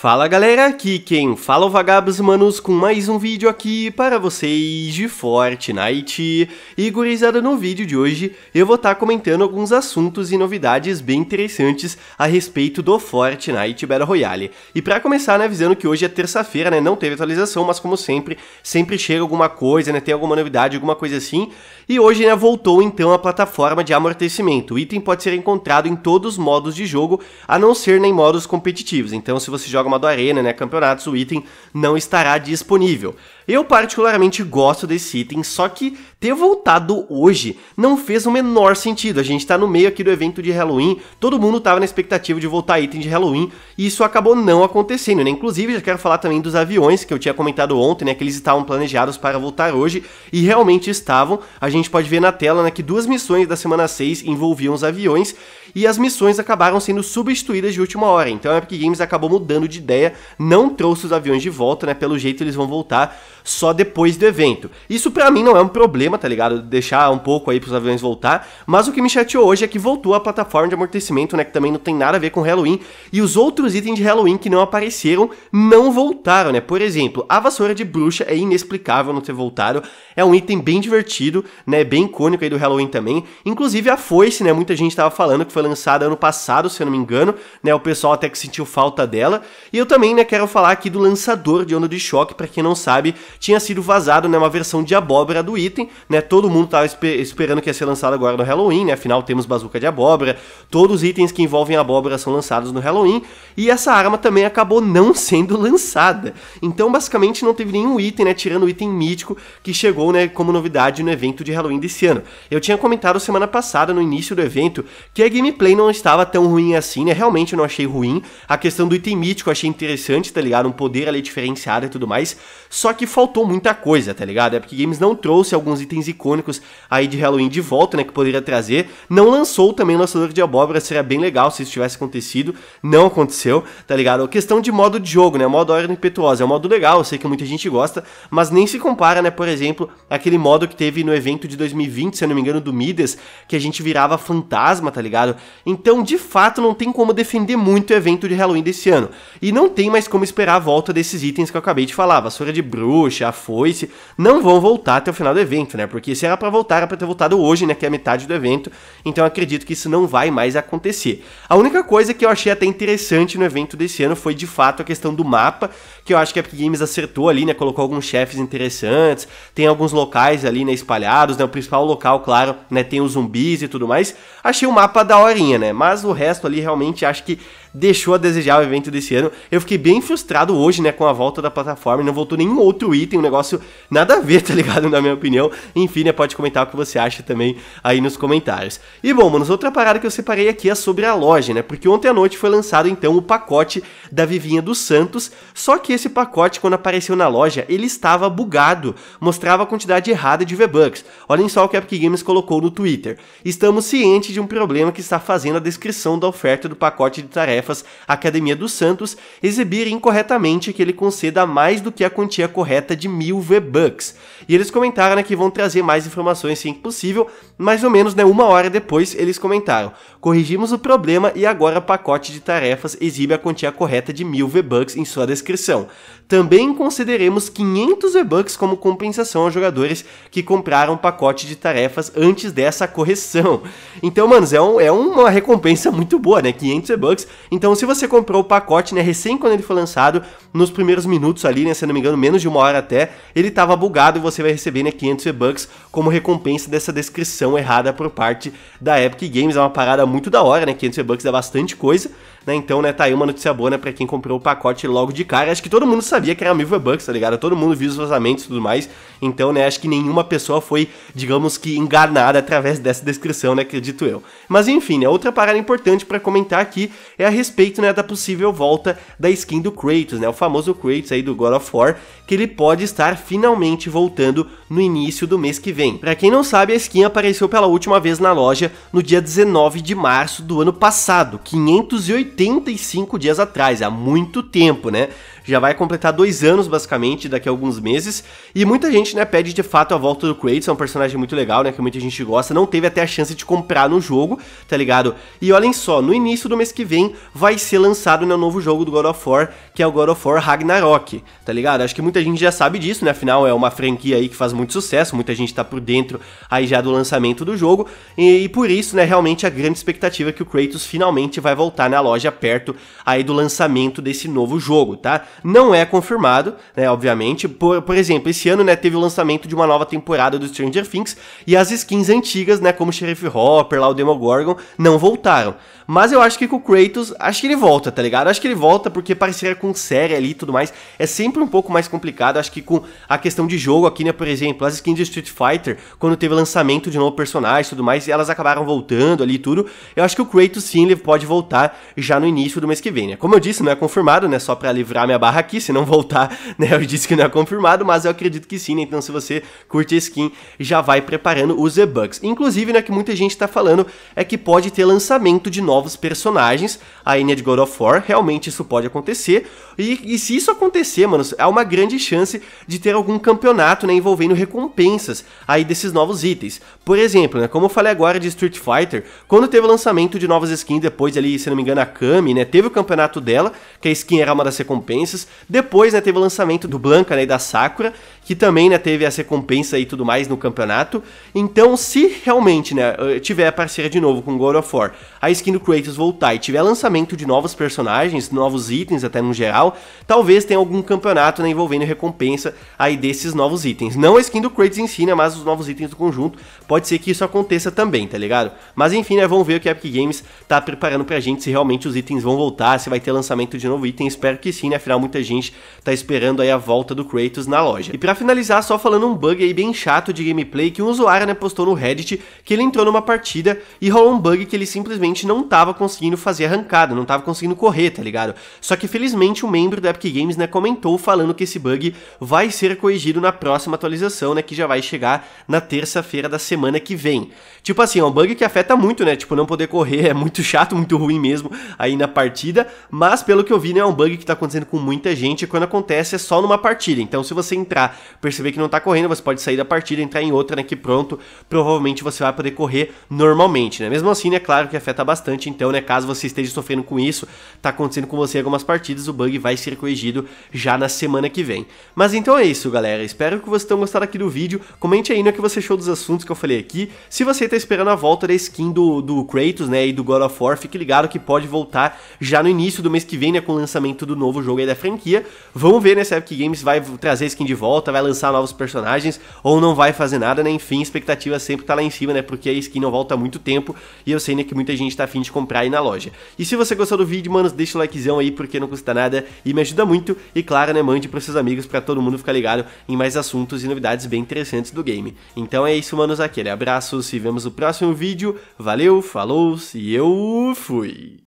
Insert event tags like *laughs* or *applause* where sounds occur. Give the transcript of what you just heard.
Fala galera, aqui quem fala é o Vagabos Manos com mais um vídeo aqui para vocês de Fortnite. E gurizada, no vídeo de hoje eu vou estar tá comentando alguns assuntos e novidades bem interessantes a respeito do Fortnite Battle Royale. E para começar, né, avisando que hoje é terça-feira, né, não teve atualização, mas como sempre, sempre chega alguma coisa, né, tem alguma novidade, alguma coisa assim. E hoje, né, voltou então a plataforma de amortecimento. O item pode ser encontrado em todos os modos de jogo, a não ser né, modos competitivos. Então se você joga do Arena, né, campeonatos, o item não estará disponível. Eu particularmente gosto desse item, só que ter voltado hoje não fez o menor sentido. A gente tá no meio aqui do evento de Halloween, todo mundo tava na expectativa de voltar item de Halloween e isso acabou não acontecendo, né? Inclusive, já quero falar também dos aviões que eu tinha comentado ontem, né, que eles estavam planejados para voltar hoje e realmente estavam. A gente pode ver na tela, né, que duas missões da semana 6 envolviam os aviões e as missões acabaram sendo substituídas de última hora. Então a Epic Games acabou mudando de ideia, não trouxe os aviões de volta, né? Pelo jeito eles vão voltar só depois do evento. Isso para mim não é um problema, tá ligado? Deixar um pouco aí pros aviões voltar, mas o que me chateou hoje é que voltou a plataforma de amortecimento, né, que também não tem nada a ver com Halloween, e os outros itens de Halloween que não apareceram não voltaram, né? Por exemplo, a vassoura de bruxa é inexplicável não ter voltado, é um item bem divertido, né, bem icônico aí do Halloween também. Inclusive a foice, né, muita gente tava falando que foi foi lançada ano passado, se eu não me engano, né? O pessoal até que sentiu falta dela. E eu também, né, quero falar aqui do lançador de onda de choque, para quem não sabe, tinha sido vazado, né, uma versão de abóbora do item, né? Todo mundo tava esper esperando que ia ser lançado agora no Halloween, né? Afinal temos bazuca de abóbora, todos os itens que envolvem abóbora são lançados no Halloween, e essa arma também acabou não *laughs* sendo lançada. Então, basicamente não teve nenhum item, né, tirando o item mítico que chegou, né, como novidade no evento de Halloween desse ano. Eu tinha comentado semana passada no início do evento que a Game gameplay não estava tão ruim assim, né? Realmente eu não achei ruim. A questão do item mítico eu achei interessante, tá ligado? Um poder ali diferenciado e tudo mais. Só que faltou muita coisa, tá ligado? É porque Games não trouxe alguns itens icônicos aí de Halloween de volta, né? Que poderia trazer. Não lançou também o lançador de abóbora, seria bem legal se isso tivesse acontecido. Não aconteceu, tá ligado? A questão de modo de jogo, né? Modo Ordem Impetuosa. É um modo legal, eu sei que muita gente gosta, mas nem se compara, né? Por exemplo, aquele modo que teve no evento de 2020, se eu não me engano, do Midas, que a gente virava fantasma, tá ligado? Então, de fato, não tem como defender muito o evento de Halloween desse ano. E não tem mais como esperar a volta desses itens que eu acabei de falar. Vassoura de bruxa, a foice, não vão voltar até o final do evento, né? Porque se era pra voltar, era pra ter voltado hoje, né? Que é a metade do evento. Então acredito que isso não vai mais acontecer. A única coisa que eu achei até interessante no evento desse ano foi de fato a questão do mapa, que eu acho que a Epic Games acertou ali, né? Colocou alguns chefes interessantes, tem alguns locais ali, né? Espalhados, né? O principal local, claro, né? Tem os zumbis e tudo mais. Achei o mapa da hora né? Mas o resto ali realmente acho que deixou a desejar o evento desse ano. Eu fiquei bem frustrado hoje, né, com a volta da plataforma, não voltou nenhum outro item, um negócio nada a ver, *laughs* tá ligado, na minha opinião. Enfim, né, pode comentar o que você acha também aí nos comentários. E bom, mano, outra parada que eu separei aqui é sobre a loja, né, porque ontem à noite foi lançado, então, o pacote da Vivinha dos Santos, só que esse pacote, quando apareceu na loja, ele estava bugado, mostrava a quantidade errada de V-Bucks. Olhem só o que a Epic Games colocou no Twitter. Estamos cientes de um problema que está fazendo a descrição da oferta do pacote de tarefas Academia dos Santos exibir incorretamente que ele conceda mais do que a quantia correta de mil V-Bucks. E eles comentaram né, que vão trazer mais informações assim que possível, mais ou menos né, uma hora depois eles comentaram. Corrigimos o problema e agora o pacote de tarefas exibe a quantia correta de mil V-Bucks em sua descrição. Também concederemos 500 V-Bucks como compensação aos jogadores que compraram o pacote de tarefas antes dessa correção. Então, manos, é um, é um uma recompensa muito boa, né? 500 E-Bucks. Então, se você comprou o pacote, né, recém quando ele foi lançado, nos primeiros minutos ali, né, se não me engano, menos de uma hora até, ele tava bugado e você vai receber, né, 500 E-Bucks como recompensa dessa descrição errada por parte da Epic Games. É uma parada muito da hora, né? 500 E-Bucks é bastante coisa, né? Então, né, tá aí uma notícia boa, né, pra quem comprou o pacote logo de cara. Acho que todo mundo sabia que era mil E-Bucks, tá ligado? Todo mundo viu os vazamentos e tudo mais. Então, né, acho que nenhuma pessoa foi, digamos que, enganada através dessa descrição, né, acredito eu. Mas, enfim, Arcane. Né? A outra parada importante para comentar aqui é a respeito né, da possível volta da skin do Kratos, né, o famoso Kratos aí do God of War, que ele pode estar finalmente voltando no início do mês que vem. Para quem não sabe, a skin apareceu pela última vez na loja no dia 19 de março do ano passado, 585 dias atrás, há muito tempo, né? já vai completar dois anos basicamente daqui a alguns meses e muita gente né pede de fato a volta do Kratos é um personagem muito legal né que muita gente gosta não teve até a chance de comprar no jogo tá ligado e olhem só no início do mês que vem vai ser lançado né, um novo jogo do God of War que é o God of War Ragnarok tá ligado acho que muita gente já sabe disso né afinal é uma franquia aí que faz muito sucesso, muita gente tá por dentro aí já do lançamento do jogo, e, e por isso, né, realmente a grande expectativa é que o Kratos finalmente vai voltar na loja perto aí do lançamento desse novo jogo, tá? Não é confirmado, né, obviamente, por, por exemplo, esse ano, né, teve o lançamento de uma nova temporada do Stranger Things, e as skins antigas, né, como o Sheriff Hopper, lá o Demogorgon, não voltaram. Mas eu acho que com o Kratos, acho que ele volta, tá ligado? Acho que ele volta porque parceria com série ali e tudo mais é sempre um pouco mais complicado, acho que com a questão de jogo aqui, né, por exemplo, exemplo, as skins de Street Fighter, quando teve lançamento de novo personagem e tudo mais, e elas acabaram voltando ali e tudo, eu acho que o Kratos sim, ele pode voltar já no início do mês que vem, né? Como eu disse, não é confirmado, né? Só para livrar minha barra aqui, se não voltar, *laughs* né? Eu disse que não é confirmado, mas eu acredito que sim, né? Então se você curte a skin, já vai preparando os e bugs. Inclusive, né, que muita gente tá falando é que pode ter lançamento de novos personagens, aí, né, de God of War, realmente isso pode acontecer, e, e se isso acontecer, mano, há é uma grande chance de ter algum campeonato, né, envolvendo recompensas aí desses novos itens. Por exemplo, né, como eu falei agora de Street Fighter, quando teve o lançamento de novas skins depois ali, se não me engano, a Kami, né, teve o campeonato dela, que a skin era uma das recompensas. Depois, né, teve o lançamento do Blanca, né, e da Sakura, que também, né, teve as recompensa e tudo mais no campeonato. Então, se realmente, né, eh, tiver a parceria de novo com God of War, a skin do Kratos voltar e tiver lançamento de novos personagens, novos itens até no geral, talvez tenha algum campeonato, né, envolvendo recompensa aí desses novos itens. Não skin do Kratos em si, né? Mas os novos itens do conjunto. Pode ser que isso aconteça também, tá ligado? Mas enfim, né? Vamos ver o que a Epic Games tá preparando pra gente. Se realmente os itens vão voltar, se vai ter lançamento de novo item. Espero que sim, né? Afinal, muita gente tá esperando aí a volta do Kratos na loja. E pra finalizar, só falando um bug aí bem chato de gameplay que um usuário, né? Postou no Reddit que ele entrou numa partida e rolou um bug que ele simplesmente não tava conseguindo fazer arrancada, não tava conseguindo correr, tá ligado? Só que felizmente um membro da Epic Games, né? Comentou falando que esse bug vai ser corrigido na próxima atualização né, que já vai chegar na terça-feira da semana que vem. Tipo assim, é um bug que afeta muito, né? Tipo, não poder correr é muito chato, muito ruim mesmo aí na partida, mas pelo que eu vi, né, é um bug que tá acontecendo com muita gente e quando acontece é só numa partida. Então, se você entrar, perceber que não tá correndo, você pode sair da partida, entrar em outra, né, que pronto, provavelmente você vai poder correr normalmente, né? Mesmo assim, né, claro que afeta bastante, então, né, caso você esteja sofrendo com isso, tá acontecendo com você algumas partidas, o bug vai ser corrigido já na semana que vem. Mas então é isso, galera. Espero que vocês tenham gostado aqui do vídeo, comente aí no né, que você achou dos assuntos que eu falei aqui. Se você tá esperando a volta da skin do, do Kratos, né, e do God of War, fique ligado que pode voltar já no início do mês que vem, né, com o lançamento do novo jogo aí da franquia. Vamos ver, né, se a Epic Games vai trazer a skin de volta, vai lançar novos personagens, ou não vai fazer nada, né, enfim, a expectativa sempre tá lá em cima, né, porque a skin não volta há muito tempo, e eu sei, né, que muita gente tá afim de comprar aí na loja. E se você gostou do vídeo, mano, deixa o likezão aí, porque não custa nada, e me ajuda muito, e claro, né, mande pros seus amigos, para todo mundo ficar ligado em mais assuntos e novidades bem interessantes do game. Então é isso, manos, aquele abraço, se vemos no próximo vídeo, valeu, falou e eu fui!